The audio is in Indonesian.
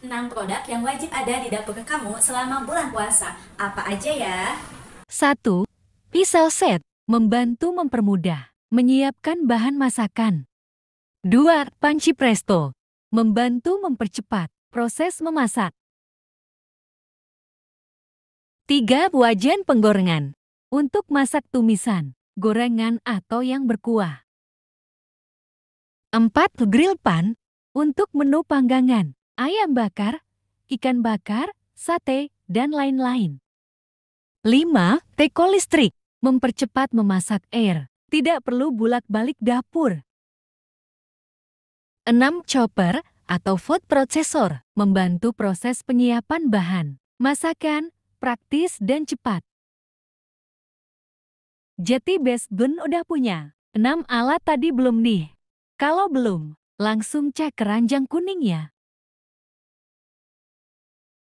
6 produk yang wajib ada di dapur kamu selama bulan puasa. Apa aja ya? 1. Pisau set, membantu mempermudah menyiapkan bahan masakan. 2. Panci presto, membantu mempercepat proses memasak. 3. Wajan penggorengan, untuk masak tumisan, gorengan atau yang berkuah. 4. Grill pan, untuk menu panggangan, ayam bakar, ikan bakar, sate, dan lain-lain. 5. Teko listrik mempercepat memasak air. Tidak perlu bulak-balik dapur. 6. Chopper atau food processor membantu proses penyiapan bahan, masakan, praktis dan cepat. Jati Best Bun udah punya. 6 alat tadi belum nih. Kalau belum, langsung cek keranjang kuning ya.